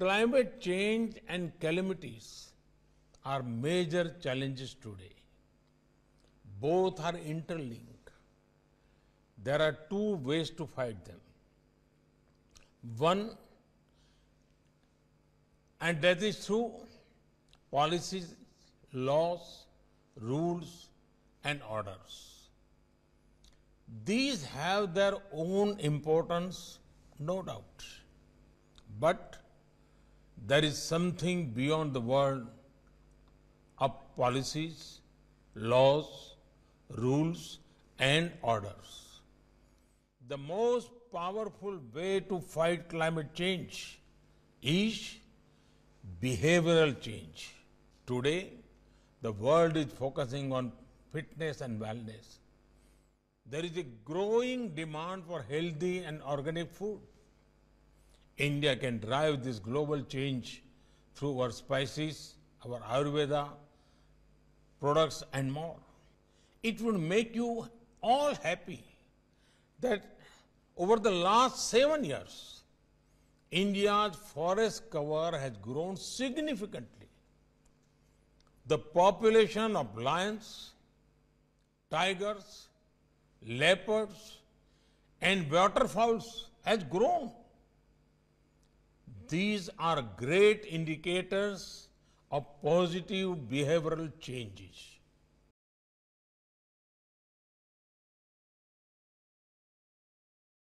Climate change and calamities are major challenges today. Both are interlinked. There are two ways to fight them. One, and that is through policies, laws, rules, and orders. These have their own importance, no doubt. But there is something beyond the world of policies, laws, rules and orders. The most powerful way to fight climate change is behavioral change. Today, the world is focusing on fitness and wellness. There is a growing demand for healthy and organic food. India can drive this global change through our spices, our Ayurveda products and more. It would make you all happy that over the last seven years, India's forest cover has grown significantly. The population of lions, tigers, leopards and waterfowls has grown. These are great indicators of positive behavioral changes.